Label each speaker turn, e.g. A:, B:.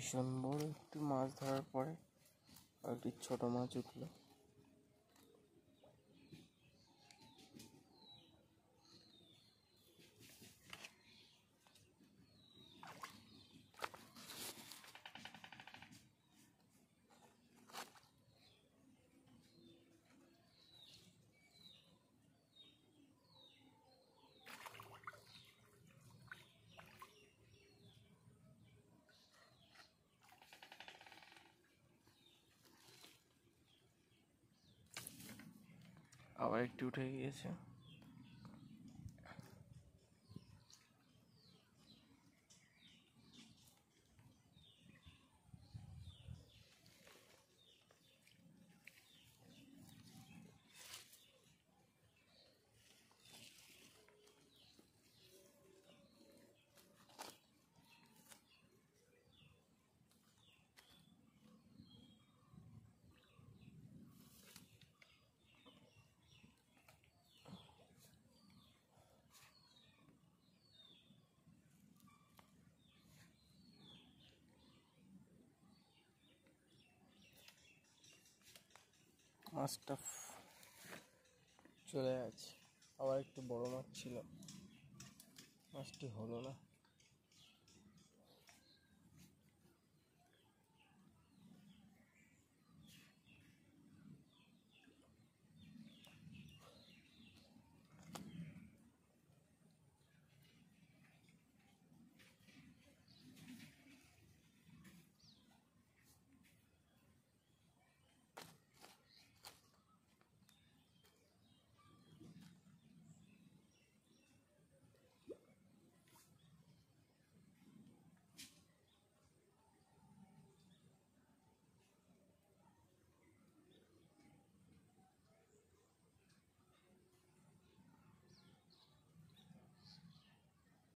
A: ভীষণ বড় একটি
B: মাছ ধরার পরে আর একটি ছোটো মাছ উঠলো
C: আবার একটু উঠে গিয়েছে
D: মাছটা চলে গেছে আবার একটু বড় মাছ ছিল মাছটি হলো না